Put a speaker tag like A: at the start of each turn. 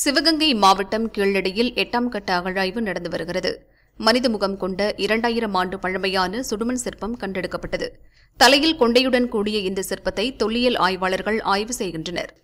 A: சிவகங்கை மாவட்டம் கீழடியில் எட்டாம் கட்ட அகழாய்வு நடந்து வருகிறது மனித முகம் கொண்ட இரண்டாயிரம் ஆண்டு பழமையான சுடுமண் சிற்பம் கண்டெடுக்கப்பட்டது தலையில் கொண்டையுடன் கூடிய இந்த சிற்பத்தை தொல்லியல் ஆய்வாளர்கள் ஆய்வு செய்கின்றனர்